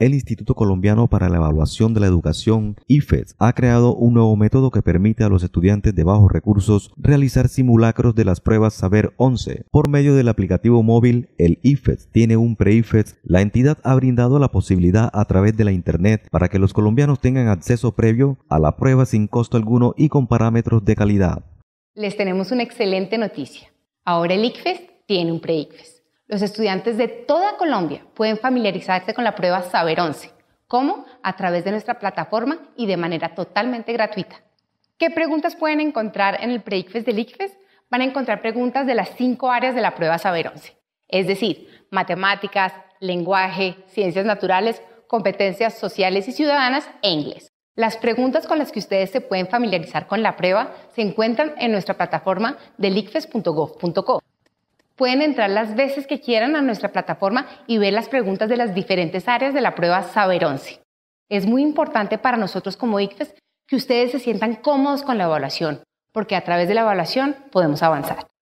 El Instituto Colombiano para la Evaluación de la Educación, IFES, ha creado un nuevo método que permite a los estudiantes de bajos recursos realizar simulacros de las pruebas Saber 11. Por medio del aplicativo móvil, el IFES tiene un pre-IFES. La entidad ha brindado la posibilidad a través de la Internet para que los colombianos tengan acceso previo a la prueba sin costo alguno y con parámetros de calidad. Les tenemos una excelente noticia. Ahora el ICFES tiene un pre los estudiantes de toda Colombia pueden familiarizarse con la prueba Saber 11. ¿Cómo? A través de nuestra plataforma y de manera totalmente gratuita. ¿Qué preguntas pueden encontrar en el pre-ICFES del ICFES? Van a encontrar preguntas de las cinco áreas de la prueba Saber 11, es decir, matemáticas, lenguaje, ciencias naturales, competencias sociales y ciudadanas e inglés. Las preguntas con las que ustedes se pueden familiarizar con la prueba se encuentran en nuestra plataforma delicfes.gov.co. Pueden entrar las veces que quieran a nuestra plataforma y ver las preguntas de las diferentes áreas de la prueba Saber 11. Es muy importante para nosotros como ICFES que ustedes se sientan cómodos con la evaluación, porque a través de la evaluación podemos avanzar.